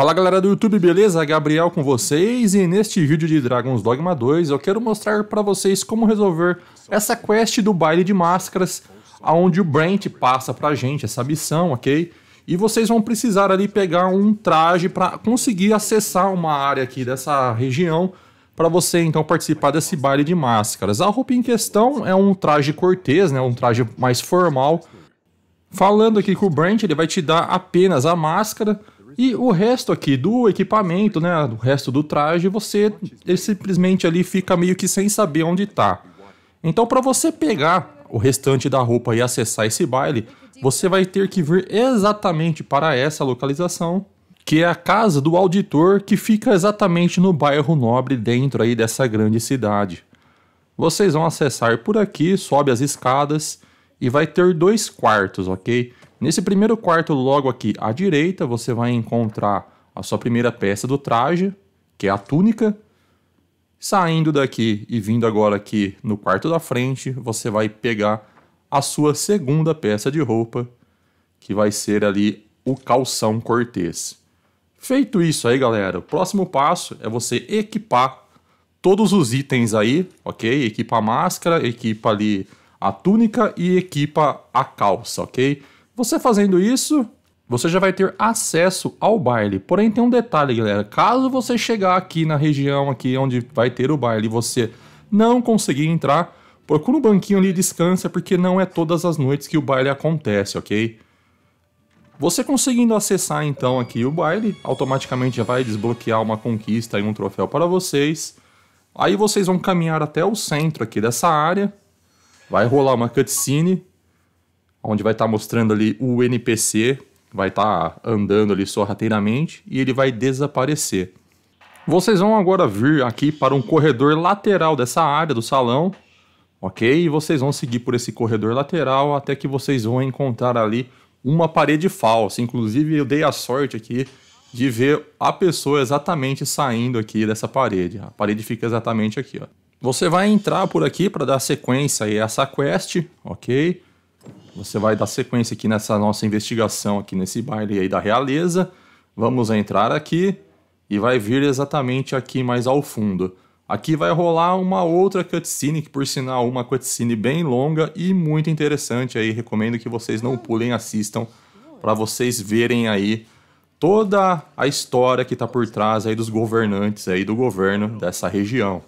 Fala galera do YouTube, beleza? Gabriel com vocês e neste vídeo de Dragon's Dogma 2 eu quero mostrar para vocês como resolver essa quest do baile de máscaras aonde o Brent passa pra gente essa missão, ok? E vocês vão precisar ali pegar um traje para conseguir acessar uma área aqui dessa região para você então participar desse baile de máscaras. A roupa em questão é um traje cortês, né? um traje mais formal. Falando aqui com o Brent, ele vai te dar apenas a máscara e o resto aqui do equipamento, né, o resto do traje, você ele simplesmente ali fica meio que sem saber onde tá. Então para você pegar o restante da roupa e acessar esse baile, você vai ter que vir exatamente para essa localização, que é a casa do auditor que fica exatamente no bairro nobre dentro aí dessa grande cidade. Vocês vão acessar por aqui, sobe as escadas e vai ter dois quartos, ok? Nesse primeiro quarto, logo aqui à direita, você vai encontrar a sua primeira peça do traje, que é a túnica. Saindo daqui e vindo agora aqui no quarto da frente, você vai pegar a sua segunda peça de roupa, que vai ser ali o calção cortês. Feito isso aí, galera, o próximo passo é você equipar todos os itens aí, ok? Equipa a máscara, equipa ali a túnica e equipa a calça, ok? Você fazendo isso, você já vai ter acesso ao baile. Porém, tem um detalhe, galera. Caso você chegar aqui na região aqui onde vai ter o baile e você não conseguir entrar, procura um banquinho ali e descansa, porque não é todas as noites que o baile acontece, ok? Você conseguindo acessar então aqui o baile, automaticamente já vai desbloquear uma conquista e um troféu para vocês. Aí vocês vão caminhar até o centro aqui dessa área. Vai rolar uma cutscene onde vai estar tá mostrando ali o NPC, vai estar tá andando ali sorrateiramente e ele vai desaparecer. Vocês vão agora vir aqui para um corredor lateral dessa área do salão, ok? E vocês vão seguir por esse corredor lateral até que vocês vão encontrar ali uma parede falsa. Inclusive, eu dei a sorte aqui de ver a pessoa exatamente saindo aqui dessa parede. A parede fica exatamente aqui, ó. Você vai entrar por aqui para dar sequência a essa quest, ok? Você vai dar sequência aqui nessa nossa investigação aqui nesse baile aí da realeza. Vamos entrar aqui e vai vir exatamente aqui mais ao fundo. Aqui vai rolar uma outra cutscene, que por sinal uma cutscene bem longa e muito interessante aí. Recomendo que vocês não pulem, assistam para vocês verem aí toda a história que está por trás aí dos governantes aí do governo dessa região.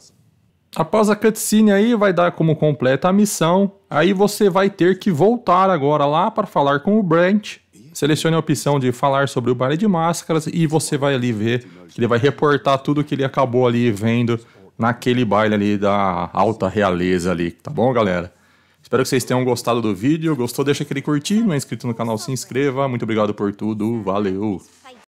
Após a cutscene aí, vai dar como completa a missão. Aí você vai ter que voltar agora lá para falar com o Brent. Selecione a opção de falar sobre o baile de máscaras e você vai ali ver que ele vai reportar tudo que ele acabou ali vendo naquele baile ali da alta realeza ali, tá bom, galera? Espero que vocês tenham gostado do vídeo. Gostou, deixa aquele curtir. Não é inscrito no canal, se inscreva. Muito obrigado por tudo. Valeu!